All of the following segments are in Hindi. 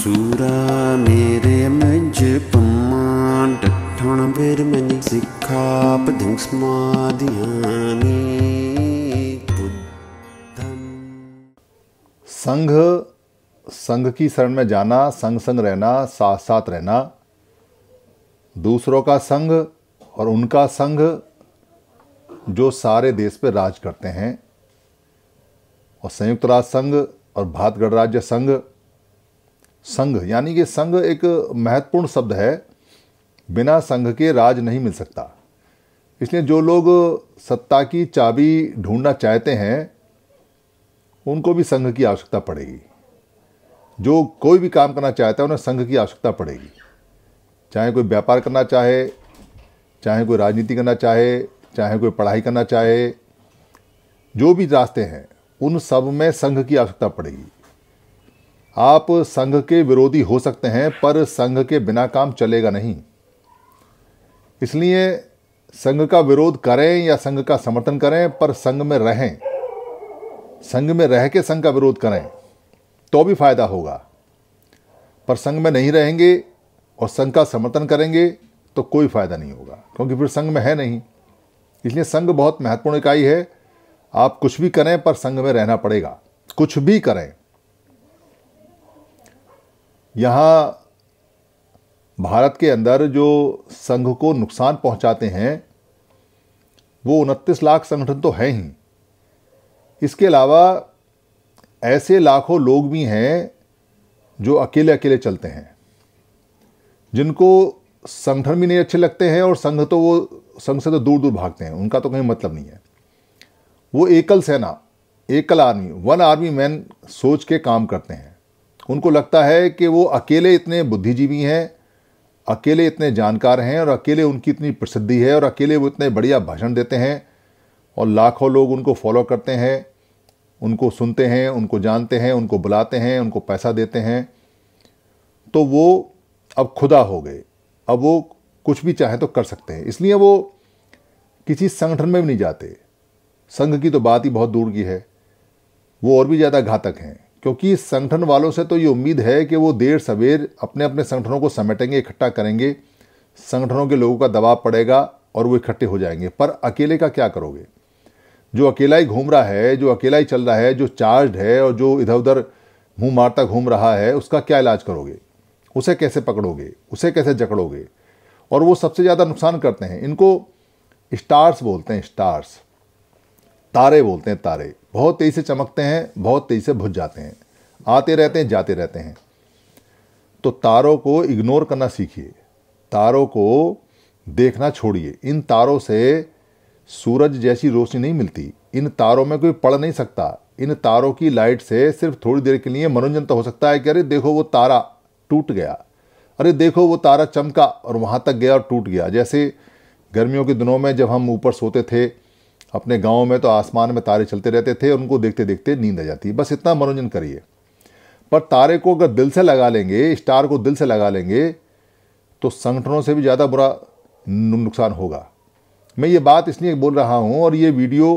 सूरा मेरे मज पमान ਡਠਣ ਬੇਰ ਮਨ ਸਿੱਖਾ संघ संघ की शरण में जाना संग संग रहना साथ साथ रहना दूसरों का संघ और उनका संघ जो सारे देश पर राज करते हैं और संयुक्त राष्ट्र संघ और भारत गणराज्य संघ संघ यानी कि संघ एक महत्वपूर्ण शब्द है बिना संघ के राज नहीं मिल सकता इसलिए जो लोग सत्ता की चाबी ढूंढना चाहते हैं उनको भी संघ की आवश्यकता पड़ेगी जो कोई भी काम करना चाहता है उन्हें संघ की आवश्यकता पड़ेगी चाहे कोई व्यापार करना चाहे चाहे कोई राजनीति करना चाहे चाहे कोई पढ़ाई करना चाहे जो भी रास्ते हैं उन सब में संघ की आवश्यकता पड़ेगी आप संघ के विरोधी हो सकते हैं पर संघ के बिना काम चलेगा नहीं इसलिए संघ का विरोध करें या संघ का समर्थन करें पर संघ में रहें संघ में रह के संघ का विरोध करें तो भी फायदा होगा पर संघ में नहीं रहेंगे और संघ का समर्थन करेंगे तो कोई फायदा नहीं होगा क्योंकि फिर संघ में है नहीं इसलिए संघ बहुत महत्वपूर्ण इकाई है आप कुछ भी करें पर संघ में रहना पड़ेगा कुछ भी करें यहाँ भारत के अंदर जो संघ को नुकसान पहुँचाते हैं वो उनतीस लाख संगठन तो हैं ही इसके अलावा ऐसे लाखों लोग भी हैं जो अकेले अकेले चलते हैं जिनको संगठन भी नहीं अच्छे लगते हैं और संघ तो वो संघ से तो दूर दूर भागते हैं उनका तो कहीं मतलब नहीं है वो एकल सेना एकल आर्मी वन आर्मी मैन सोच के काम करते हैं उनको लगता है कि वो अकेले इतने बुद्धिजीवी हैं अकेले इतने जानकार हैं और अकेले उनकी इतनी प्रसिद्धि है और अकेले वो इतने बढ़िया भाषण देते हैं और लाखों लोग उनको फॉलो करते हैं उनको सुनते हैं उनको जानते हैं उनको बुलाते हैं उनको पैसा देते हैं तो वो अब खुदा हो गए अब वो कुछ भी चाहे तो कर सकते हैं इसलिए वो किसी संगठन में भी नहीं जाते संघ की तो बात ही बहुत दूर की है वो और भी ज़्यादा घातक हैं क्योंकि संगठन वालों से तो ये उम्मीद है कि वो देर सवेर अपने अपने संगठनों को समेटेंगे इकट्ठा करेंगे संगठनों के लोगों का दबाव पड़ेगा और वो इकट्ठे हो जाएंगे पर अकेले का क्या करोगे जो अकेला ही घूम रहा है जो अकेला ही चल रहा है जो चार्ज है और जो इधर उधर मुँह मारता घूम रहा है उसका क्या इलाज करोगे उसे कैसे पकड़ोगे उसे कैसे जकड़ोगे और वो सबसे ज़्यादा नुकसान करते हैं इनको स्टार्स बोलते हैं स्टार्स तारे बोलते हैं तारे बहुत तेज़ी से चमकते हैं बहुत तेज़ी से भुज जाते हैं आते रहते हैं जाते रहते हैं तो तारों को इग्नोर करना सीखिए तारों को देखना छोड़िए इन तारों से सूरज जैसी रोशनी नहीं मिलती इन तारों में कोई पढ़ नहीं सकता इन तारों की लाइट से सिर्फ थोड़ी देर के लिए मनोरंजन तो हो सकता है कि अरे देखो वो तारा टूट गया अरे देखो वो तारा चमका और वहाँ तक गया और टूट गया जैसे गर्मियों के दिनों में जब हम ऊपर सोते थे अपने गाँव में तो आसमान में तारे चलते रहते थे उनको देखते देखते नींद आ जाती है बस इतना मनोरंजन करिए पर तारे को अगर दिल से लगा लेंगे स्टार को दिल से लगा लेंगे तो संगठनों से भी ज़्यादा बुरा नुकसान होगा मैं ये बात इसलिए बोल रहा हूँ और ये वीडियो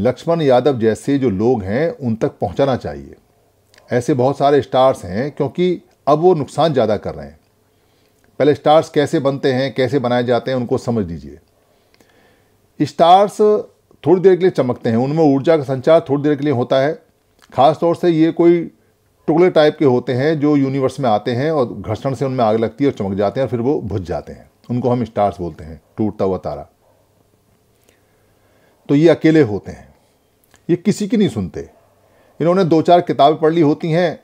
लक्ष्मण यादव जैसे जो लोग हैं उन तक पहुँचाना चाहिए ऐसे बहुत सारे स्टार्स हैं क्योंकि अब वो नुकसान ज़्यादा कर रहे हैं पहले स्टार्स कैसे बनते हैं कैसे बनाए जाते हैं उनको समझ लीजिए स्टार्स थोड़ी देर के लिए चमकते हैं उनमें ऊर्जा का संचार थोड़ी देर के लिए होता है ख़ास तौर से ये कोई टुकड़े टाइप के होते हैं जो यूनिवर्स में आते हैं और घर्षण से उनमें आग लगती है और चमक जाते हैं और फिर वो भुज जाते हैं उनको हम स्टार्स बोलते हैं टूटता हुआ तारा तो ये अकेले होते हैं ये किसी की नहीं सुनते इन्होंने दो चार किताबें पढ़ ली होती हैं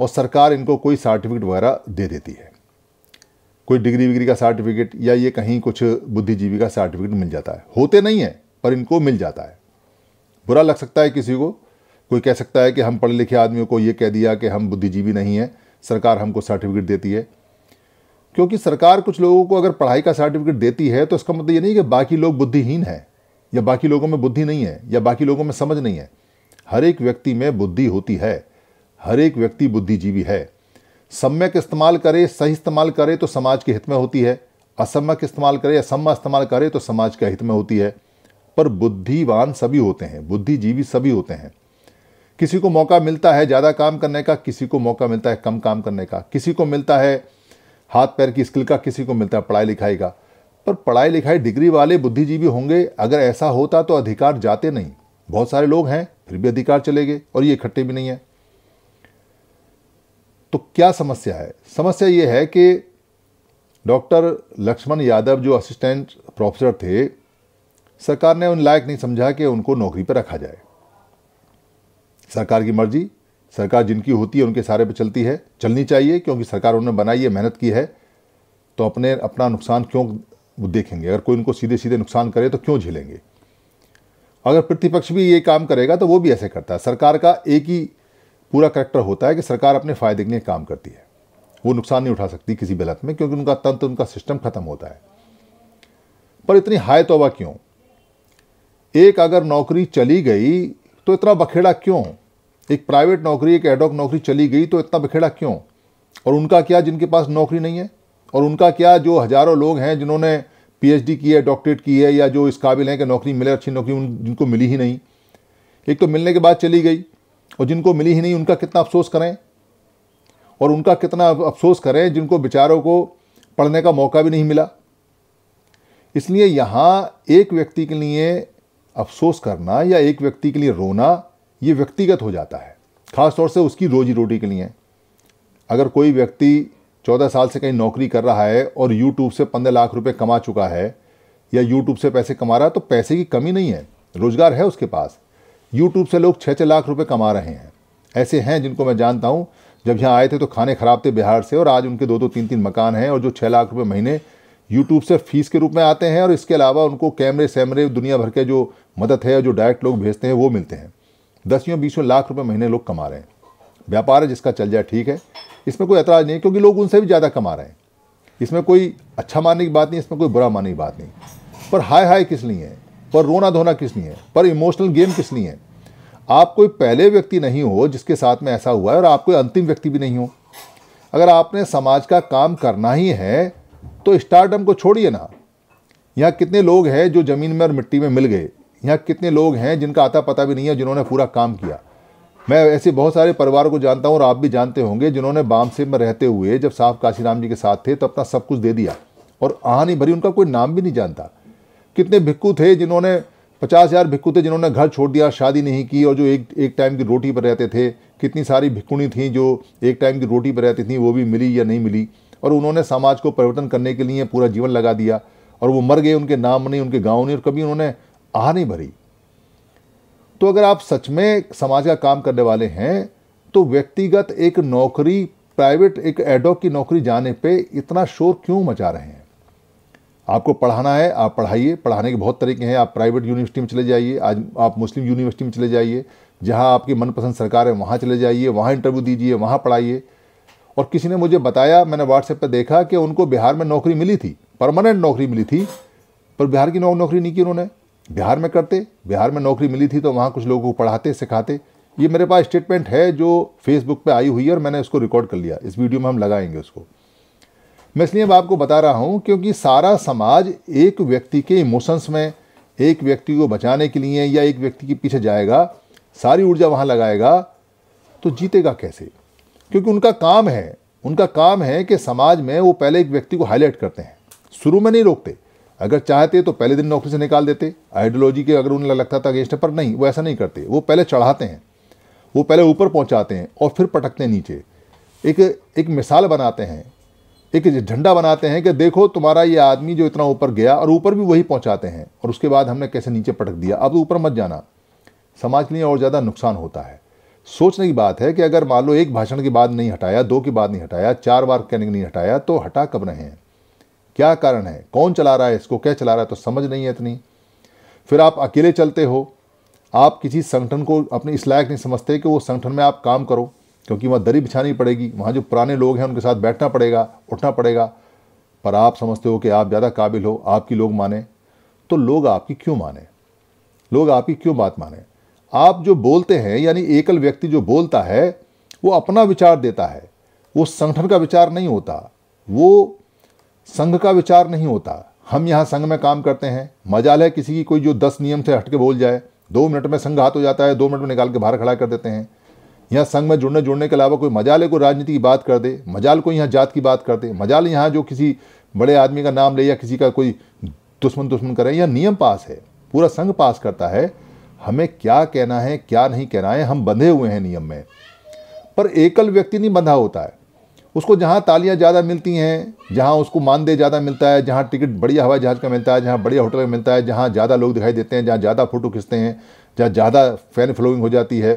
और सरकार इनको कोई सर्टिफिकेट वगैरह दे देती है कोई डिग्री विग्री का सर्टिफिकेट या ये कहीं कुछ बुद्धिजीवी का सर्टिफिकेट मिल जाता है होते नहीं है पर इनको मिल जाता है बुरा लग सकता है किसी को कोई कह सकता है कि हम पढ़े लिखे आदमियों को ये कह दिया कि हम बुद्धिजीवी नहीं हैं सरकार हमको सर्टिफिकेट देती है क्योंकि सरकार कुछ लोगों को अगर पढ़ाई का सर्टिफिकेट देती है तो इसका मतलब ये नहीं कि बाकी लोग बुद्धिहीन हैं या बाकी लोगों में बुद्धि नहीं है या बाकी लोगों में समझ नहीं है हर एक व्यक्ति में बुद्धि होती है हर एक व्यक्ति बुद्धिजीवी है सम्यक इस्तेमाल करे सही इस्तेमाल करे तो समाज के हित में होती है असम्यक इस्तेमाल करे असम्य इस्तेमाल करे तो समाज के हित में होती है पर बुद्धिवान सभी होते हैं बुद्धिजीवी सभी होते हैं किसी को मौका मिलता है ज़्यादा काम करने का किसी को मौका मिलता है कम काम करने का किसी को मिलता है हाथ पैर की स्किल का किसी को मिलता है पढ़ाई लिखाई का पर पढ़ाई लिखाई डिग्री वाले बुद्धिजीवी होंगे अगर ऐसा होता तो अधिकार जाते नहीं बहुत सारे लोग हैं फिर भी अधिकार चले गए और ये इकट्ठे भी नहीं हैं तो क्या समस्या है समस्या ये है कि डॉक्टर लक्ष्मण यादव जो असिस्टेंट प्रोफेसर थे सरकार ने उन लायक नहीं समझा कि उनको नौकरी पर रखा जाए सरकार की मर्जी सरकार जिनकी होती है उनके सारे पर चलती है चलनी चाहिए क्योंकि सरकार उन्होंने बनाई है मेहनत की है तो अपने अपना नुकसान क्यों देखेंगे अगर कोई उनको सीधे सीधे नुकसान करे तो क्यों झेलेंगे अगर प्रतिपक्ष भी ये काम करेगा तो वो भी ऐसे करता है सरकार का एक ही पूरा करेक्टर होता है कि सरकार अपने फ़ायदे के लिए काम करती है वो नुकसान नहीं उठा सकती किसी भी हालत में क्योंकि उनका तंत्र उनका सिस्टम ख़त्म होता है पर इतनी हाय तोबा क्यों एक अगर नौकरी चली गई तो इतना बखेड़ा क्यों एक प्राइवेट नौकरी एक एडॉक नौकरी चली गई तो इतना बखेड़ा क्यों और उनका क्या जिनके पास नौकरी नहीं है और उनका क्या जो हज़ारों लोग हैं जिन्होंने पीएचडी की है डॉक्टरेट की है या जो इस काबिल हैं कि नौकरी मिले अच्छी नौकरी उन जिनको मिली ही नहीं एक तो मिलने के बाद चली गई और जिनको मिली ही नहीं उनका कितना अफसोस करें और उनका कितना अफसोस करें जिनको बेचारों को पढ़ने का मौका भी नहीं मिला इसलिए यहाँ एक व्यक्ति के लिए अफसोस करना या एक व्यक्ति के लिए रोना ये व्यक्तिगत हो जाता है ख़ासतौर से उसकी रोजी रोटी के लिए अगर कोई व्यक्ति चौदह साल से कहीं नौकरी कर रहा है और यूट्यूब से पंद्रह लाख रुपए कमा चुका है या यूट्यूब से पैसे कमा रहा है तो पैसे की कमी नहीं है रोज़गार है उसके पास यूट्यूब से लोग छः छः लाख रुपये कमा रहे हैं ऐसे हैं जिनको मैं जानता हूँ जब यहाँ आए थे तो खाने ख़राब थे बिहार से और आज उनके दो दो तीन तीन मकान हैं और जो छः लाख रुपये महीने यूट्यूब से फ़ीस के रूप में आते हैं और इसके अलावा उनको कैमरे सैमरे दुनिया भर के जो मदद है जो डायरेक्ट लोग भेजते हैं वो मिलते हैं दसियों बीसों लाख रुपये महीने लोग कमा रहे हैं व्यापार है जिसका चल जाए ठीक है इसमें कोई ऐतराज नहीं क्योंकि लोग उनसे भी ज़्यादा कमा रहे हैं इसमें कोई अच्छा मानने की बात नहीं इसमें कोई बुरा मानने की बात नहीं पर हाय हाय किस लिए है पर रोना धोना किस लिए पर इमोशनल गेम किस लिए आप कोई पहले व्यक्ति नहीं हो जिसके साथ में ऐसा हुआ है और आप कोई अंतिम व्यक्ति भी नहीं हो अगर आपने समाज का काम करना ही है तो स्टार्टअप को छोड़िए ना यहाँ कितने लोग हैं जो ज़मीन में और मिट्टी में मिल गए यहाँ कितने लोग हैं जिनका आता पता भी नहीं है जिन्होंने पूरा काम किया मैं ऐसे बहुत सारे परिवारों को जानता हूँ और आप भी जानते होंगे जिन्होंने बाम से में रहते हुए जब साहब काशीराम जी के साथ थे तो अपना सब कुछ दे दिया और आहानी भरी उनका कोई नाम भी नहीं जानता कितने भिक्कू थे जिन्होंने पचास हज़ार भिक्कू थे जिन्होंने घर छोड़ दिया शादी नहीं की और जो एक एक टाइम की रोटी पर रहते थे कितनी सारी भिक्कुणी थी जो एक टाइम की रोटी पर रहती थी वो भी मिली या नहीं मिली और उन्होंने समाज को परिवर्तन करने के लिए पूरा जीवन लगा दिया और वो मर गए उनके नाम नहीं उनके गाँव नहीं और कभी उन्होंने आह नहीं भरी तो अगर आप सच में समाज का काम करने वाले हैं तो व्यक्तिगत एक नौकरी प्राइवेट एक एडॉक की नौकरी जाने पे इतना शोर क्यों मचा रहे हैं आपको पढ़ाना है आप पढ़ाइए पढ़ाने के बहुत तरीके हैं आप प्राइवेट यूनिवर्सिटी में चले जाइए आज आप मुस्लिम यूनिवर्सिटी में चले जाइए जहाँ आपकी मनपसंद सरकार है वहाँ चले जाइए वहाँ इंटरव्यू दीजिए वहाँ पढ़ाइए और किसी ने मुझे बताया मैंने व्हाट्सएप पर देखा कि उनको बिहार में नौकरी मिली थी परमानेंट नौकरी मिली थी पर बिहार की नौकरी नहीं की उन्होंने बिहार में करते बिहार में नौकरी मिली थी तो वहाँ कुछ लोगों को पढ़ाते सिखाते ये मेरे पास स्टेटमेंट है जो फेसबुक पे आई हुई है और मैंने उसको रिकॉर्ड कर लिया इस वीडियो में हम लगाएंगे उसको मैं इसलिए अब आपको बता रहा हूँ क्योंकि सारा समाज एक व्यक्ति के इमोशंस में एक व्यक्ति को बचाने के लिए या एक व्यक्ति के पीछे जाएगा सारी ऊर्जा वहाँ लगाएगा तो जीतेगा कैसे क्योंकि उनका काम है उनका काम है कि समाज में वो पहले एक व्यक्ति को हाईलाइट करते हैं शुरू में नहीं रोकते अगर चाहते तो पहले दिन नौकरी से निकाल देते आइडियोलॉजी के अगर उन्हें लगता था अगेंस्ट पर नहीं वो ऐसा नहीं करते वो पहले चढ़ाते हैं वो पहले ऊपर पहुंचाते हैं और फिर पटकते हैं नीचे एक एक मिसाल बनाते हैं एक झंडा बनाते हैं कि देखो तुम्हारा ये आदमी जो इतना ऊपर गया और ऊपर भी वही पहुंचाते हैं और उसके बाद हमने कैसे नीचे पटक दिया अब तो ऊपर मत जाना समाज के लिए और ज़्यादा नुकसान होता है सोचने की बात है कि अगर मान लो एक भाषण के बाद नहीं हटाया दो की बाद नहीं हटाया चार बार कहने नहीं हटाया तो हटा कब रहे हैं क्या कारण है कौन चला रहा है इसको क्या चला रहा है तो समझ नहीं है इतनी फिर आप अकेले चलते हो आप किसी संगठन को अपने इस लायक नहीं समझते कि वो संगठन में आप काम करो क्योंकि वहाँ दरी बिछानी पड़ेगी वहाँ जो पुराने लोग हैं उनके साथ बैठना पड़ेगा उठना पड़ेगा पर आप समझते हो कि आप ज़्यादा काबिल हो आपकी लोग माने तो लोग आपकी क्यों माने लोग आपकी क्यों बात माने आप जो बोलते हैं यानी एकल व्यक्ति जो बोलता है वो अपना विचार देता है वो संगठन का विचार नहीं होता वो संघ का विचार नहीं होता हम यहाँ संघ में काम करते हैं मजाल है किसी की कोई जो दस नियम से हट के बोल जाए दो मिनट में संघ हाथ हो जाता है दो मिनट में निकाल के बाहर खड़ा कर देते हैं यहाँ संघ में जुड़ने जुड़ने के अलावा कोई मजाल है कोई राजनीति की बात कर दे मजाल कोई यहाँ जात की बात कर दे मजाल यहाँ जो किसी बड़े आदमी का नाम ले या किसी का कोई दुश्मन दुश्मन करें या नियम पास है पूरा संघ पास करता है हमें क्या कहना है क्या नहीं कहना है हम बंधे हुए हैं नियम में पर एकल व्यक्ति नहीं बंधा होता है उसको जहाँ तालियाँ ज़्यादा मिलती हैं जहाँ उसको मानदेय ज़्यादा मिलता है जहाँ टिकट बढ़िया हवाई जहाज़ का मिलता है जहाँ बढ़िया होटल का मिलता है जहाँ ज़्यादा लोग दिखाई देते हैं जहाँ ज़्यादा फ़ोटो खींचते हैं जहाँ ज़्यादा फैन फ्लोइंग हो जाती है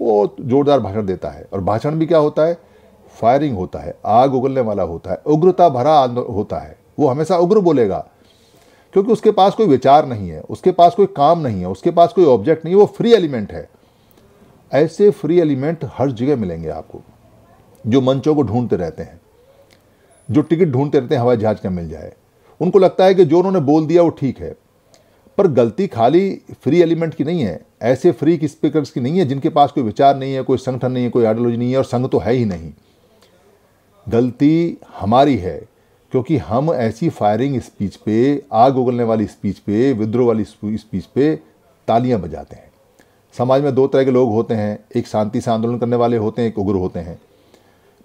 वो जोरदार भाषण देता है और भाषण भी क्या होता है फायरिंग होता है आग उगलने वाला होता है उग्रता भरा होता है वो हमेशा उग्र बोलेगा क्योंकि उसके पास कोई विचार नहीं है उसके पास कोई काम नहीं है उसके पास कोई ऑब्जेक्ट नहीं है वो फ्री एलिमेंट है ऐसे फ्री एलिमेंट हर जगह मिलेंगे आपको जो मंचों को ढूंढते रहते हैं जो टिकट ढूंढते रहते हैं हवाई जहाज का मिल जाए उनको लगता है कि जो उन्होंने बोल दिया वो ठीक है पर गलती खाली फ्री एलिमेंट की नहीं है ऐसे फ्रीक स्पीकर्स की नहीं है जिनके पास कोई विचार नहीं है कोई संगठन नहीं है कोई आइडियोलॉजी नहीं है और संघ तो है ही नहीं गलती हमारी है क्योंकि हम ऐसी फायरिंग स्पीच पे आग उगलने वाली स्पीच पे विद्रोह वाली स्पीच पे तालियां बजाते हैं समाज में दो तरह के लोग होते हैं एक शांति से आंदोलन करने वाले होते हैं एक उग्र होते हैं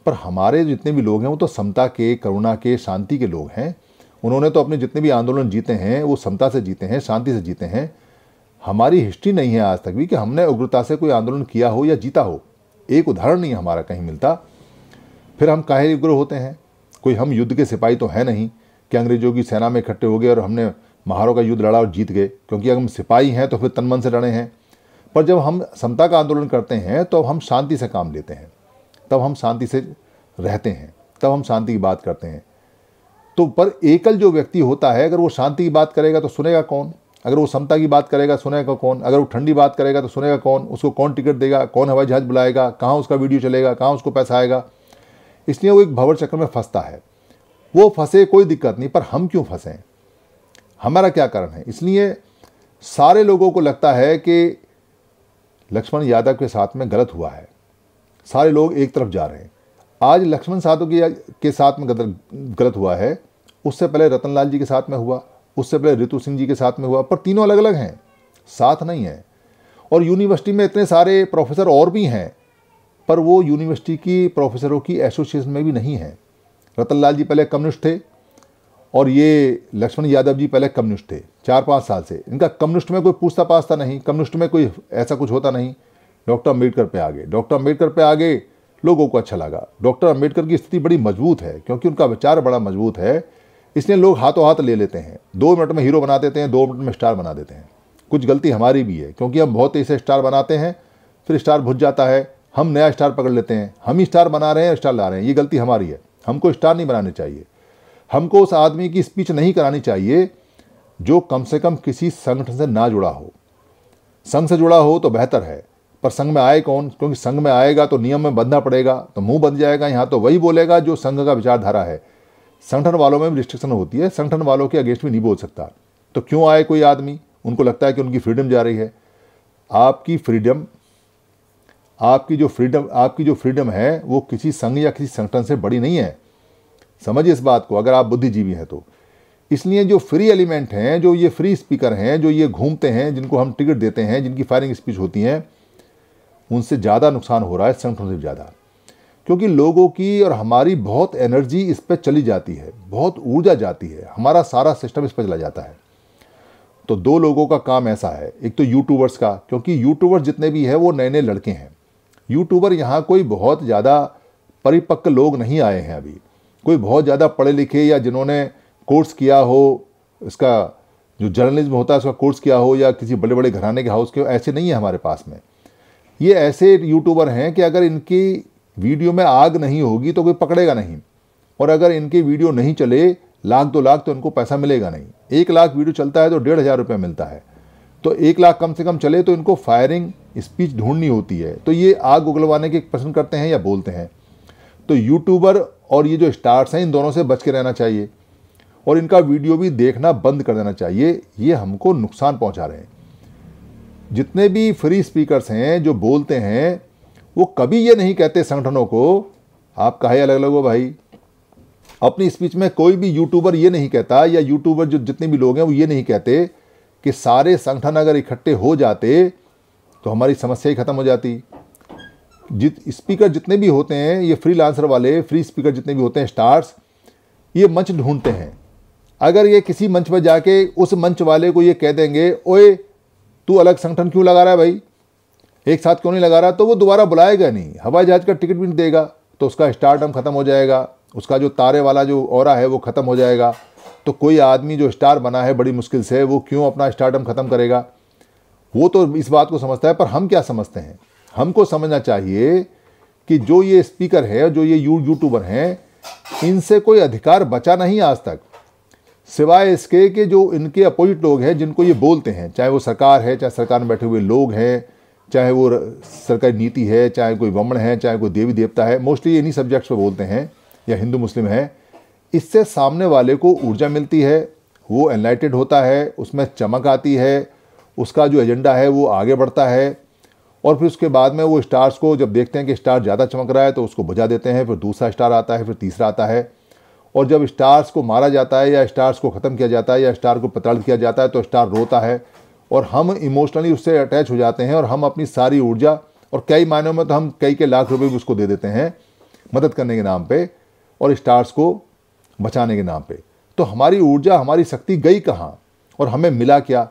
पर हमारे जितने भी लोग हैं वो तो समता के करुणा के शांति के लोग हैं उन्होंने तो अपने जितने भी आंदोलन जीते हैं वो समता से जीते हैं शांति से जीते हैं हमारी हिस्ट्री नहीं है आज तक भी कि हमने उग्रता से कोई आंदोलन किया हो या जीता हो एक उदाहरण नहीं हमारा कहीं मिलता फिर हम काहे उग्र होते हैं कोई हम युद्ध के सिपाही तो है नहीं कि अंग्रेजों की सेना में इकट्ठे हो गए और हमने महारों का युद्ध लड़ा और जीत गए क्योंकि अगर हम सिपाही हैं तो फिर तनमन से लड़े हैं पर जब हम समता का आंदोलन करते हैं तो हम शांति से काम लेते हैं तब हम शांति से रहते हैं तब हम शांति की बात करते हैं तो पर एकल जो व्यक्ति होता है अगर वो शांति की बात करेगा तो सुनेगा कौन अगर वो समता की बात करेगा सुनेगा कौन अगर वो ठंडी बात करेगा तो सुनेगा कौन उसको कौन टिकट देगा कौन हवाई जहाज़ बुलाएगा कहाँ उसका वीडियो चलेगा कहाँ उसको पैसा आएगा इसलिए वो एक भवर चक्र में फंसता है वो फंसे कोई दिक्कत नहीं पर हम क्यों फंसें हमारा क्या कारण है इसलिए सारे लोगों को लगता है कि लक्ष्मण यादव के साथ में गलत हुआ है सारे लोग एक तरफ जा रहे हैं आज लक्ष्मण साधु के साथ में गलत हुआ है उससे पहले रतनलाल जी के साथ में हुआ उससे पहले ऋतु सिंह जी के साथ में हुआ पर तीनों अलग अलग हैं साथ नहीं हैं और यूनिवर्सिटी में इतने सारे प्रोफेसर और भी हैं पर वो यूनिवर्सिटी की प्रोफेसरों की एसोसिएशन में भी नहीं हैं रतन लाल जी पहले कम्युनिस्ट थे और ये लक्ष्मण यादव जी पहले कम्युनिस्ट थे चार पाँच साल से इनका कम्युनिस्ट में कोई पूछता पाछता नहीं कम्युनिस्ट में कोई ऐसा कुछ होता नहीं डॉक्टर अम्बेडकर पे आ गए डॉक्टर अम्बेडकर पे आ गए लोगों को अच्छा लगा डॉक्टर अम्बेडकर की स्थिति बड़ी मजबूत है क्योंकि उनका विचार बड़ा मजबूत है इसलिए लोग हाथों हाथ ले लेते हैं दो मिनट में हीरो बना देते हैं दो मिनट में स्टार बना देते हैं कुछ गलती हमारी भी है क्योंकि हम बहुत तेज़ से स्टार बनाते हैं फिर स्टार भुज जाता है हम नया स्टार पकड़ लेते हैं हम ही स्टार बना रहे हैं स्टार ला रहे हैं ये गलती हमारी है हमको स्टार नहीं बनाने चाहिए हमको उस आदमी की स्पीच नहीं करानी चाहिए जो कम से कम किसी संगठन से ना जुड़ा हो संघ से जुड़ा हो तो बेहतर है पर संघ में आए कौन क्योंकि संघ में आएगा तो नियम में बंधना पड़ेगा तो मुंह बंध जाएगा यहाँ तो वही बोलेगा जो संघ का विचारधारा है संगठन वालों में भी रिस्ट्रिक्शन होती है संगठन वालों के अगेंस्ट भी नहीं बोल सकता तो क्यों आए कोई आदमी उनको लगता है कि उनकी फ्रीडम जा रही है आपकी फ्रीडम आपकी जो फ्रीडम आपकी जो फ्रीडम है वो किसी संघ या किसी संगठन से बड़ी नहीं है समझिए इस बात को अगर आप बुद्धिजीवी हैं तो इसलिए जो फ्री एलिमेंट हैं जो ये फ्री स्पीकर हैं जो ये घूमते हैं जिनको हम टिकट देते हैं जिनकी फायरिंग स्पीच होती हैं उनसे ज़्यादा नुकसान हो रहा है संगठनों से ज़्यादा क्योंकि लोगों की और हमारी बहुत एनर्जी इस पर चली जाती है बहुत ऊर्जा जाती है हमारा सारा सिस्टम इस पर चला जाता है तो दो लोगों का काम ऐसा है एक तो यूट्यूबर्स का क्योंकि यूट्यूबर्स जितने भी हैं वो नए नए लड़के हैं यूट्यूबर यहाँ कोई बहुत ज़्यादा परिपक्व लोग नहीं आए हैं अभी कोई बहुत ज़्यादा पढ़े लिखे या जिन्होंने कोर्स किया हो इसका जो जर्नलिज्म होता है उसका कोर्स किया हो या किसी बड़े बड़े घराने के हाउस के ऐसे नहीं है हमारे पास में ये ऐसे यूट्यूबर हैं कि अगर इनकी वीडियो में आग नहीं होगी तो कोई पकड़ेगा नहीं और अगर इनके वीडियो नहीं चले लाख दो लाख तो इनको पैसा मिलेगा नहीं एक लाख वीडियो चलता है तो डेढ़ हज़ार रुपये मिलता है तो एक लाख कम से कम चले तो इनको फायरिंग स्पीच ढूंढनी होती है तो ये आग उगलवाने के पसंद करते हैं या बोलते हैं तो यूट्यूबर और ये जो स्टार्स हैं इन दोनों से बच के रहना चाहिए और इनका वीडियो भी देखना बंद कर देना चाहिए ये हमको नुकसान पहुंचा रहे हैं जितने भी फ्री स्पीकर्स हैं जो बोलते हैं वो कभी ये नहीं कहते संगठनों को आप कहे अलग अलग हो भाई अपनी स्पीच में कोई भी यूट्यूबर ये नहीं कहता या यूट्यूबर जो जितने भी लोग हैं वो ये नहीं कहते कि सारे संगठन अगर इकट्ठे हो जाते तो हमारी समस्या ही ख़त्म हो जाती जित स्पीकर जितने भी होते हैं ये फ्री लांसर वाले फ्री स्पीकर जितने भी होते हैं स्टार्स ये मंच ढूंढते हैं अगर ये किसी मंच पर जाके उस मंच वाले को ये कह देंगे ओए तू अलग संगठन क्यों लगा रहा है भाई एक साथ क्यों नहीं लगा रहा तो वो दोबारा बुलाएगा नहीं हवाई जहाज़ का टिकट भी नहीं देगा तो उसका स्टारडम ख़त्म हो जाएगा उसका जो तारे वाला जो और है वो ख़त्म हो जाएगा तो कोई आदमी जो स्टार बना है बड़ी मुश्किल से वो क्यों अपना स्टारडम ख़त्म करेगा वो तो इस बात को समझता है पर हम क्या समझते हैं हमको समझना चाहिए कि जो ये स्पीकर है जो ये यू यूट्यूबर हैं इनसे कोई अधिकार बचा नहीं आज तक सिवाय इसके कि जो इनके अपोजिट लोग हैं जिनको ये बोलते हैं चाहे वो सरकार है चाहे सरकार में बैठे हुए लोग हैं चाहे वो सरकारी नीति है चाहे कोई वमण है चाहे कोई देवी देवता है मोस्टली इन्हीं सब्जेक्ट्स पर बोलते हैं या हिंदू मुस्लिम है इससे सामने वाले को ऊर्जा मिलती है वो एनलाइटेड होता है उसमें चमक आती है उसका जो एजेंडा है वो आगे बढ़ता है और फिर उसके बाद में वो स्टार्स को जब देखते हैं कि स्टार ज़्यादा चमक रहा है तो उसको बुझा देते हैं फिर दूसरा स्टार आता है फिर तीसरा आता है और जब स्टार्स को मारा जाता है या स्टार्स को ख़त्म किया जाता है या स्टार को पताड़ किया जाता है तो स्टार रोता है और हम इमोशनली उससे अटैच हो जाते हैं और हम अपनी सारी ऊर्जा और कई मायनों में तो हम कई के लाख रुपए भी उसको दे देते हैं मदद करने के नाम पे और स्टार्स को बचाने के नाम पे तो हमारी ऊर्जा हमारी शक्ति गई कहाँ और हमें मिला क्या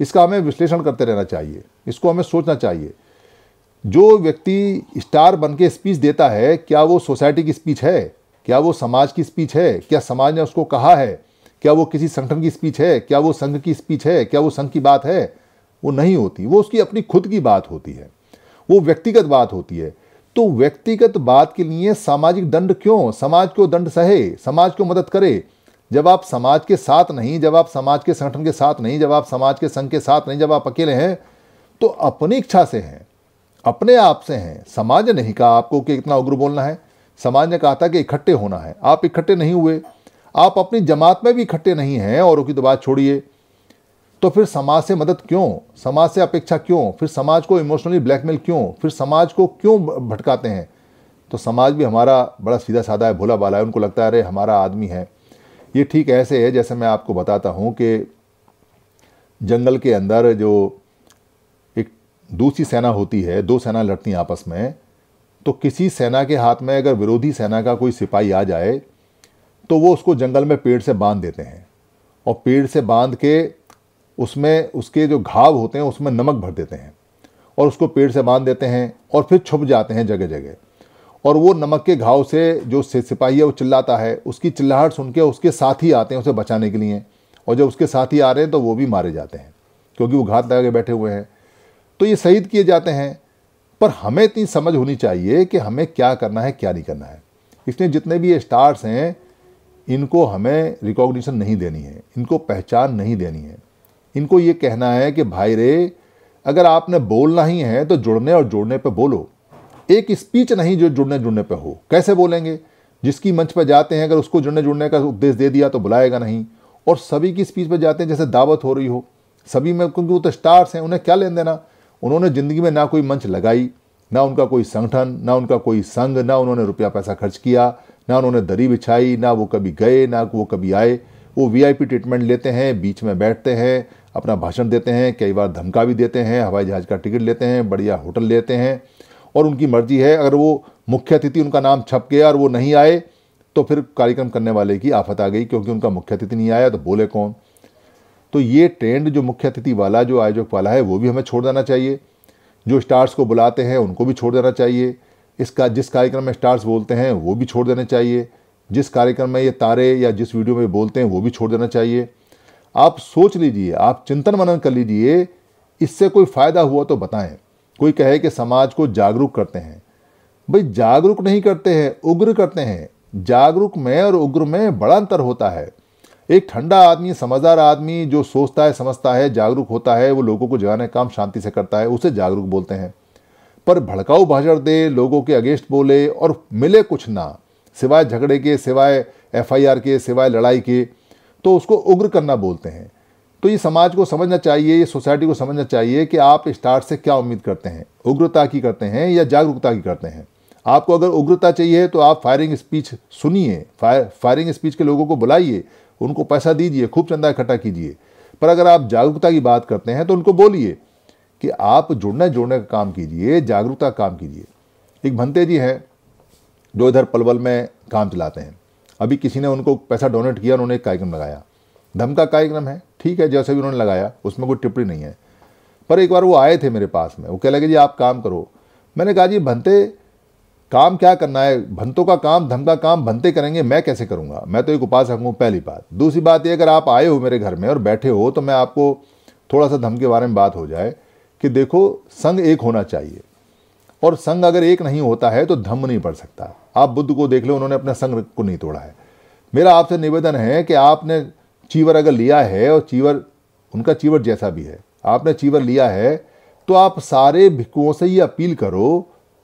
इसका हमें विश्लेषण करते रहना चाहिए इसको हमें सोचना चाहिए जो व्यक्ति स्टार बन के स्पीच देता है क्या वो सोसाइटी की स्पीच है क्या वो समाज की स्पीच है क्या समाज ने उसको कहा है क्या वो किसी संगठन की स्पीच है क्या वो संघ की स्पीच है क्या वो संघ की बात है वो नहीं होती वो उसकी अपनी खुद की बात होती है वो व्यक्तिगत बात होती है तो व्यक्तिगत बात के लिए सामाजिक दंड क्यों समाज को दंड सहे समाज को मदद करे जब आप समाज के साथ नहीं जब आप समाज के संगठन के साथ नहीं जब आप समाज के संघ के साथ नहीं जब आप अकेले हैं तो अपनी इच्छा से हैं अपने आप से हैं समाज ने नहीं कहा आपको कि इतना उग्र बोलना है समाज ने कहा था कि इकट्ठे होना है आप इकट्ठे नहीं हुए आप अपनी जमात में भी इकट्ठे नहीं हैं और की तो बात छोड़िए तो फिर समाज से मदद क्यों समाज से अपेक्षा क्यों फिर समाज को इमोशनली ब्लैकमेल क्यों फिर समाज को क्यों भटकाते हैं तो समाज भी हमारा बड़ा सीधा साधा है भोला भाला है उनको लगता है अरे हमारा आदमी है ये ठीक ऐसे है जैसे मैं आपको बताता हूँ कि जंगल के अंदर जो एक दूसरी सेना होती है दो सेना लड़ती हैं आपस में तो किसी सेना के हाथ में अगर विरोधी सेना का कोई सिपाही आ जाए तो वो उसको जंगल में पेड़ से बांध देते हैं और पेड़ से बांध के उसमें उसके जो घाव होते हैं उसमें नमक भर देते हैं और उसको पेड़ से बांध देते हैं और फिर छुप जाते हैं जगह जगह और वो नमक के घाव से जो सिपाही है वो चिल्लाता है उसकी चिल्लाहट सुन के उसके साथ ही आते हैं उसे बचाने के लिए और जब उसके साथ ही आ रहे हैं तो वो भी मारे जाते हैं क्योंकि वो घात लगा के बैठे हुए हैं तो ये शहीद किए जाते हैं पर हमें इतनी समझ होनी चाहिए कि हमें क्या करना है क्या नहीं करना है इसलिए जितने भी ये स्टार्स हैं इनको हमें रिकॉग्निशन नहीं देनी है इनको पहचान नहीं देनी है इनको ये कहना है कि भाई रे अगर आपने बोलना ही है तो जुड़ने और जुड़ने पर बोलो एक स्पीच नहीं जो जुड़ने जुड़ने पर हो कैसे बोलेंगे जिसकी मंच पर जाते हैं अगर उसको जुड़ने जुड़ने का उपदेश दे दिया तो बुलाएगा नहीं और सभी की स्पीच पर जाते हैं जैसे दावत हो रही हो सभी में क्योंकि वो तो स्टार्स हैं उन्हें क्या लेन देना उन्होंने ज़िंदगी में ना कोई मंच लगाई ना उनका कोई संगठन ना उनका कोई संघ ना उन्होंने रुपया पैसा खर्च किया ना उन्होंने दरी बिछाई ना वो कभी गए ना वो कभी आए वो वीआईपी ट्रीटमेंट लेते हैं बीच में बैठते हैं अपना भाषण देते हैं कई बार धमका भी देते हैं हवाई जहाज़ का टिकट लेते हैं बढ़िया होटल लेते हैं और उनकी मर्जी है अगर वो मुख्य अतिथि उनका नाम छप गया और वो नहीं आए तो फिर कार्यक्रम करने वाले की आफत आ गई क्योंकि उनका मुख्य अतिथि नहीं आया तो बोले कौन तो ये ट्रेंड जो मुख्य अतिथि वाला जो आयोजक वाला है वो भी हमें छोड़ देना चाहिए जो स्टार्स को बुलाते हैं उनको भी छोड़ देना चाहिए इसका जिस कार्यक्रम में स्टार्स बोलते हैं वो भी छोड़ देना चाहिए जिस कार्यक्रम में ये तारे या जिस वीडियो में बोलते हैं वो भी छोड़ देना चाहिए आप सोच लीजिए आप चिंतन मनन कर लीजिए इससे कोई फ़ायदा हुआ तो बताएं कोई कहे कि समाज को जागरूक करते हैं भाई जागरूक नहीं करते हैं उग्र करते हैं जागरूक में और उग्र में बड़ा अंतर होता है एक ठंडा आदमी समझदार आदमी जो सोचता है समझता है जागरूक होता है वो लोगों को जगाने का काम शांति से करता है उसे जागरूक बोलते हैं पर भड़काऊ भाषण दे लोगों के अगेंस्ट बोले और मिले कुछ ना सिवाय झगड़े के सिवाय एफआईआर के सिवाय लड़ाई के तो उसको उग्र करना बोलते हैं तो ये समाज को समझना चाहिए ये सोसाइटी को समझना चाहिए कि आप स्टार्ट से क्या उम्मीद करते हैं उग्रता की करते हैं या जागरूकता की करते हैं आपको अगर उग्रता चाहिए तो आप फायरिंग स्पीच सुनिए फायर फायरिंग स्पीच के लोगों को बुलाइए उनको पैसा दीजिए खूब चंदा इकट्ठा कीजिए पर अगर आप जागरूकता की बात करते हैं तो उनको बोलिए कि आप जुड़ने जोड़ने का काम कीजिए जागरूकता का काम कीजिए एक भंते जी हैं जो इधर पलवल में काम चलाते हैं अभी किसी ने उनको पैसा डोनेट किया उन्होंने एक कार्यक्रम लगाया धमका कार्यक्रम है ठीक है जैसे भी उन्होंने लगाया उसमें कोई टिप्पणी नहीं है पर एक बार वो आए थे मेरे पास में वो कह लगे जी आप काम करो मैंने कहा जी भंते काम क्या करना है भंतों का काम धम का काम भंते करेंगे मैं कैसे करूँगा मैं तो एक उपासक हूँ पहली बात दूसरी बात ये अगर आप आए हो मेरे घर में और बैठे हो तो मैं आपको थोड़ा सा धम के बारे में बात हो जाए कि देखो संग एक होना चाहिए और संग अगर एक नहीं होता है तो धम्म नहीं पड़ सकता आप बुद्ध को देख लो उन्होंने अपने संग को नहीं तोड़ा है मेरा आपसे निवेदन है कि आपने चीवर अगर लिया है और चीवर उनका चीवर जैसा भी है आपने चीवर लिया है तो आप सारे भिक्कुओं से ये अपील करो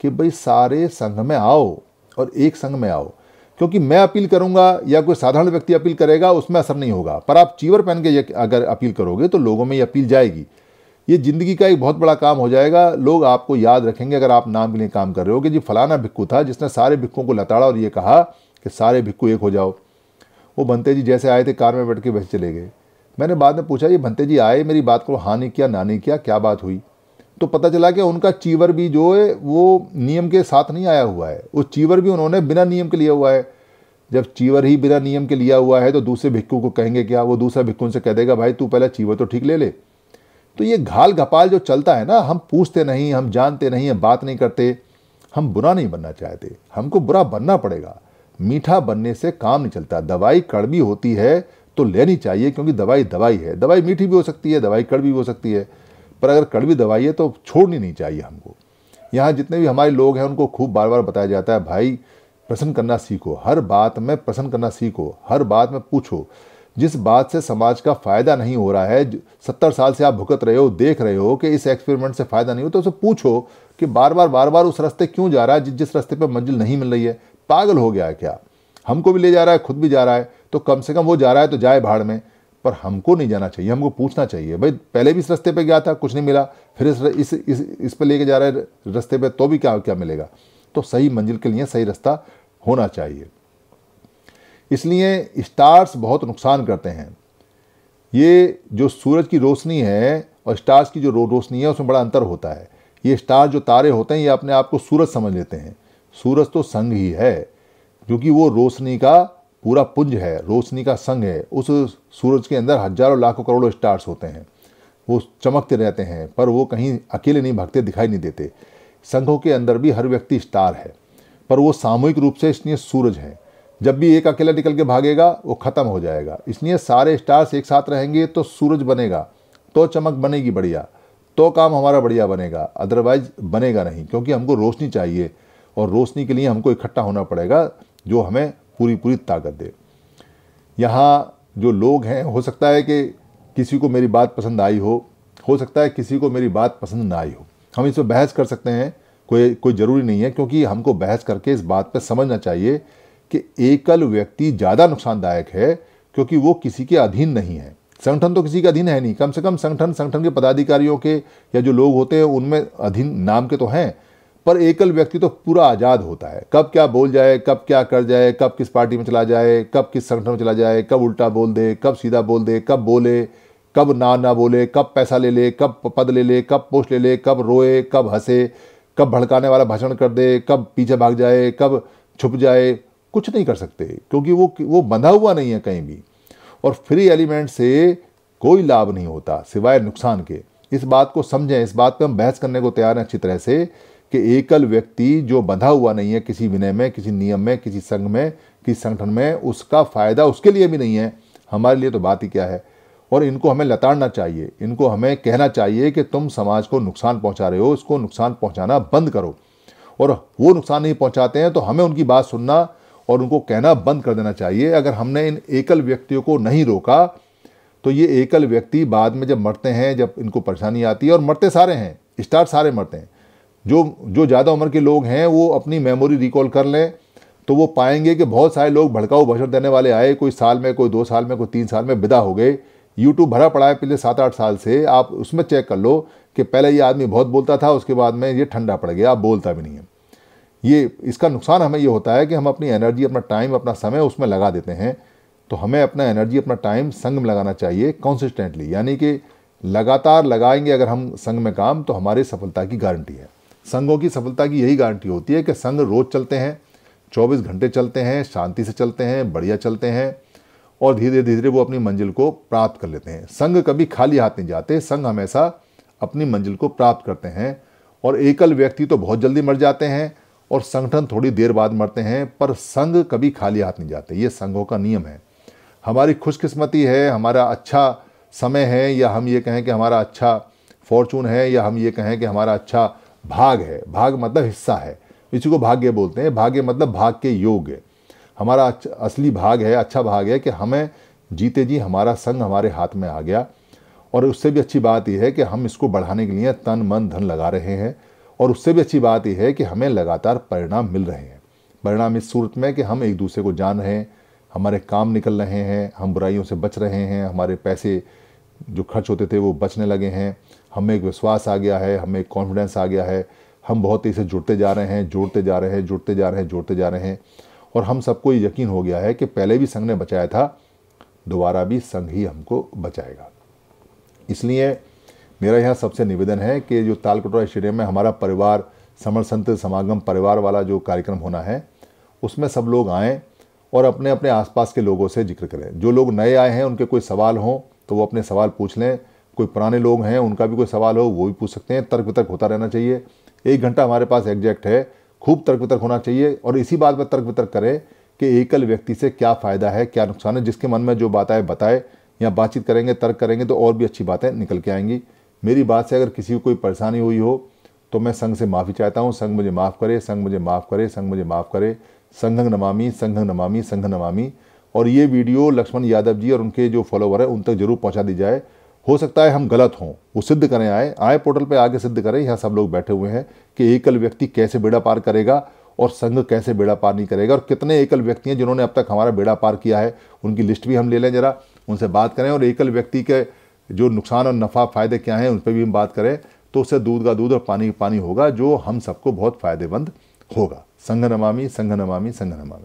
कि भाई सारे संघ में आओ और एक संघ में आओ क्योंकि मैं अपील करूंगा या कोई साधारण व्यक्ति अपील करेगा उसमें असर नहीं होगा पर आप चीवर पहन के अगर अपील करोगे तो लोगों में ये अपील जाएगी ये ज़िंदगी का एक बहुत बड़ा काम हो जाएगा लोग आपको याद रखेंगे अगर आप नाम के लिए काम कर रहे हो कि जी फलाना भिक्कू था जिसने सारे भिक्कों को लताड़ा और ये कहा कि सारे भिक्कू एक हो जाओ वो भंते जी जैसे आए थे कार में बैठ के वैसे चले गए मैंने बाद में पूछा ये भंते जी आए मेरी बात को हाँ नहीं किया ना नहीं किया क्या बात हुई तो पता चला कि उनका चीवर भी जो है वो नियम के साथ नहीं आया हुआ है वो चीवर भी उन्होंने बिना नियम के लिया हुआ है जब चीवर ही बिना नियम के लिया हुआ है तो दूसरे भिक्कू को कहेंगे क्या वो दूसरा भिक्कू उनसे कह देगा भाई तू पहले चीवर तो ठीक ले ले तो ये घाल घपाल जो चलता है ना हम पूछते नहीं हम जानते नहीं हम बात नहीं करते हम बुरा नहीं बनना चाहते हमको बुरा बनना पड़ेगा मीठा बनने से काम नहीं चलता दवाई कड़वी होती है तो लेनी चाहिए क्योंकि दवाई दवाई है दवाई मीठी भी हो सकती है दवाई कड़वी भी हो सकती है पर अगर कड़वी दवाई है तो छोड़नी नहीं चाहिए हमको यहाँ जितने भी हमारे लोग हैं उनको खूब बार बार बताया जाता है भाई प्रसन्न करना सीखो हर बात में प्रसन्न करना सीखो हर बात में पूछो जिस बात से समाज का फ़ायदा नहीं हो रहा है सत्तर साल से आप भुगत रहे हो देख रहे हो कि इस एक्सपेरिमेंट से फ़ायदा नहीं हो तो उसे पूछो कि बार बार बार बार उस रास्ते क्यों जा रहा है जिस जिस रास्ते पर मंजिल नहीं मिल रही है पागल हो गया है क्या हमको भी ले जा रहा है खुद भी जा रहा है तो कम से कम वो जा रहा है तो जाए भाड़ में पर हमको नहीं जाना चाहिए हमको पूछना चाहिए भाई पहले भी इस रास्ते पे गया था कुछ नहीं मिला फिर इस इस इस, इस पर लेके जा रहा है रास्ते पे तो भी क्या क्या मिलेगा तो सही मंजिल के लिए सही रास्ता होना चाहिए इसलिए स्टार्स बहुत नुकसान करते हैं ये जो सूरज की रोशनी है और स्टार्स की जो रोशनी है उसमें बड़ा अंतर होता है ये स्टार जो तारे होते हैं ये अपने आप को सूरज समझ लेते हैं सूरज तो संघ ही है क्योंकि वो रोशनी का पूरा पुंज है रोशनी का संघ है उस सूरज के अंदर हजारों लाखों करोड़ों स्टार्स होते हैं वो चमकते रहते हैं पर वो कहीं अकेले नहीं भागते दिखाई नहीं देते संघों के अंदर भी हर व्यक्ति स्टार है पर वो सामूहिक रूप से इसलिए सूरज है जब भी एक अकेला निकल के भागेगा वो ख़त्म हो जाएगा इसलिए सारे स्टार्स एक साथ रहेंगे तो सूरज बनेगा तो चमक बनेगी बढ़िया तो काम हमारा बढ़िया बनेगा अदरवाइज बनेगा नहीं क्योंकि हमको रोशनी चाहिए और रोशनी के लिए हमको इकट्ठा होना पड़ेगा जो हमें पूरी पूरी ताकत दे यहाँ जो लोग हैं हो सकता है कि किसी को मेरी बात पसंद आई हो हो सकता है किसी को मेरी बात पसंद ना आई हो हम इस पर बहस कर सकते हैं कोई कोई ज़रूरी नहीं है क्योंकि हमको बहस करके इस बात पर समझना चाहिए कि एकल व्यक्ति ज़्यादा नुकसानदायक है क्योंकि वो किसी के अधीन नहीं है संगठन तो किसी के अधीन है नहीं कम से कम संगठन संगठन के पदाधिकारियों के या जो लोग होते हैं उनमें अधीन नाम के तो हैं पर एकल व्यक्ति तो पूरा आज़ाद होता है कब क्या बोल जाए कब क्या कर जाए कब किस पार्टी में चला जाए कब किस संगठन में चला जाए कब उल्टा बोल दे कब सीधा बोल दे कब बोले कब ना ना बोले कब पैसा ले ले कब पद ले ले कब पोस्ट ले ले कब रोए कब हंसे कब भड़काने वाला भाषण कर दे कब पीछे भाग जाए कब छुप जाए कुछ नहीं कर सकते क्योंकि वो वो बंधा हुआ नहीं है कहीं भी और फ्री एलिमेंट से कोई लाभ नहीं होता सिवाय नुकसान के इस बात को समझें इस बात पर हम बहस करने को तैयार हैं अच्छी तरह से कि एकल व्यक्ति जो बंधा हुआ नहीं है किसी विनय में किसी नियम में किसी संघ में किसी संगठन में उसका फ़ायदा उसके लिए भी नहीं है हमारे लिए तो बात ही क्या है और इनको हमें लताड़ना चाहिए इनको हमें कहना चाहिए कि तुम समाज को नुकसान पहुंचा रहे हो इसको नुकसान पहुंचाना बंद करो और वो नुकसान नहीं पहुंचाते हैं तो हमें उनकी बात सुनना और उनको कहना बंद कर देना चाहिए अगर हमने इन एकल व्यक्तियों को नहीं रोका तो ये एकल व्यक्ति बाद में जब मरते हैं जब इनको परेशानी आती है और मरते सारे हैं स्टार सारे मरते हैं जो जो ज़्यादा उम्र के लोग हैं वो अपनी मेमोरी रिकॉल कर लें तो वो पाएंगे कि बहुत सारे लोग भड़काऊ भाषण देने वाले आए कोई साल में कोई दो साल में कोई तीन साल में विदा हो गए यूट्यूब भरा पड़ा है पिछले सात आठ साल से आप उसमें चेक कर लो कि पहले ये आदमी बहुत बोलता था उसके बाद में ये ठंडा पड़ गया आप बोलता भी नहीं है ये इसका नुकसान हमें ये होता है कि हम अपनी एनर्जी अपना टाइम अपना समय उसमें लगा देते हैं तो हमें अपना एनर्जी अपना टाइम संग में लगाना चाहिए कॉन्सिस्टेंटली यानी कि लगातार लगाएंगे अगर हम संग में काम तो हमारी सफलता की गारंटी है संघों की सफलता की यही गारंटी होती है कि संघ रोज़ चलते हैं 24 घंटे चलते हैं शांति से चलते हैं बढ़िया चलते हैं और धीरे धीरे वो अपनी मंजिल को प्राप्त कर लेते हैं संघ कभी खाली हाथ नहीं जाते संघ हमेशा अपनी मंजिल को प्राप्त करते हैं और एकल व्यक्ति तो बहुत जल्दी मर जाते हैं और संगठन थोड़ी देर बाद मरते हैं पर संघ कभी खाली हाथ नहीं जाते ये संघों का नियम है हमारी खुशकिस्मती है हमारा अच्छा समय है या हम ये कहें कि हमारा अच्छा फॉर्चून है या हम ये कहें कि हमारा अच्छा भाग है भाग मतलब हिस्सा है इसी को भाग्य बोलते हैं भाग्य मतलब भाग के योग है हमारा अच्छा, असली भाग है अच्छा भाग है कि हमें जीते जी हमारा संघ हमारे हाथ में आ गया और उससे भी अच्छी बात यह है कि हम इसको बढ़ाने के लिए तन मन धन लगा रहे हैं और उससे भी अच्छी बात यह है कि हमें लगातार परिणाम मिल रहे हैं परिणाम इस सूरत में कि हम एक दूसरे को जान रहे हैं हमारे काम निकल रहे हैं हम बुराइयों से बच रहे हैं हमारे पैसे जो खर्च होते थे वो बचने लगे हैं हमें एक विश्वास आ गया है हमें एक कॉन्फिडेंस आ गया है हम बहुत तेज़ी से जुड़ते जा रहे हैं जुड़ते जा रहे हैं जुड़ते जा रहे हैं जुड़ते जा रहे हैं और हम सबको ये यकीन हो गया है कि पहले भी संघ ने बचाया था दोबारा भी संघ ही हमको बचाएगा इसलिए मेरा यहाँ सबसे निवेदन है कि जो तालकटोरा स्टेडियम में हमारा परिवार समर संत समागम परिवार वाला जो कार्यक्रम होना है उसमें सब लोग आएँ और अपने अपने आसपास के लोगों से जिक्र करें जो लोग नए आए हैं उनके कोई सवाल हों तो वो अपने सवाल पूछ लें कोई पुराने लोग हैं उनका भी कोई सवाल हो वो भी पूछ सकते हैं तर्क वितर्क होता रहना चाहिए एक घंटा हमारे पास एग्जैक्ट है खूब तर्क वितर्क होना चाहिए और इसी बात पर तर्क वितर्क करें कि एकल व्यक्ति से क्या फ़ायदा है क्या नुकसान है जिसके मन में जो बात आए बताए या बातचीत करेंगे तर्क करेंगे तो और भी अच्छी बातें निकल के आएंगी मेरी बात से अगर किसी को कोई परेशानी हुई हो तो मैं संघ से माफ़ी चाहता हूँ संघ मुझे माफ़ करे संघ मुझे माफ़ करे संघ मुझे माफ़ करे संघ नमामी संघ नमामी संघ नमामी और ये वीडियो लक्ष्मण यादव जी और उनके जो फॉलोवर हैं उन तक जरूर पहुँचा दी जाए हो सकता है हम गलत हों वो सिद्ध करें आए आए पोर्टल पर आगे सिद्ध करें यहाँ सब लोग बैठे हुए हैं कि एकल व्यक्ति कैसे बेड़ा पार करेगा और संघ कैसे बेड़ा पार नहीं करेगा और कितने एकल व्यक्ति हैं जिन्होंने अब तक हमारा बेड़ा पार किया है उनकी लिस्ट भी हम ले लें जरा उनसे बात करें और एकल व्यक्ति के जो नुकसान और नफ़ा फ़ायदे क्या हैं उन पर भी हम बात करें तो उससे दूध का दूध और पानी का पानी होगा जो हम सबको बहुत फ़ायदेमंद होगा संघ नमामी संघ नमामी संघ नमामी